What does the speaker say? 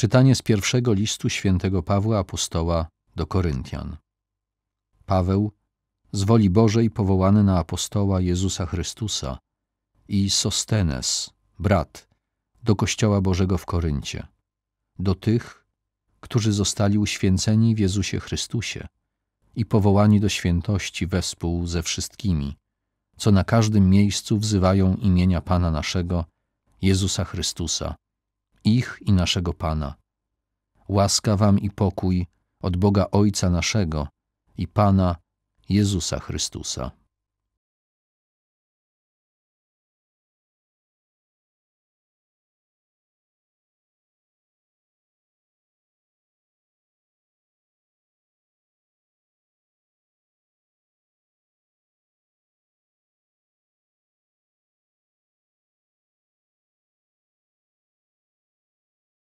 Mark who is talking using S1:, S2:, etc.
S1: Czytanie z pierwszego listu świętego Pawła apostoła do Koryntian. Paweł, z woli Bożej powołany na apostoła Jezusa Chrystusa i Sostenes, brat, do Kościoła Bożego w Koryncie, do tych, którzy zostali uświęceni w Jezusie Chrystusie i powołani do świętości wespół ze wszystkimi, co na każdym miejscu wzywają imienia Pana naszego, Jezusa Chrystusa, ich i naszego Pana. Łaska Wam i pokój od Boga Ojca naszego i
S2: Pana Jezusa Chrystusa.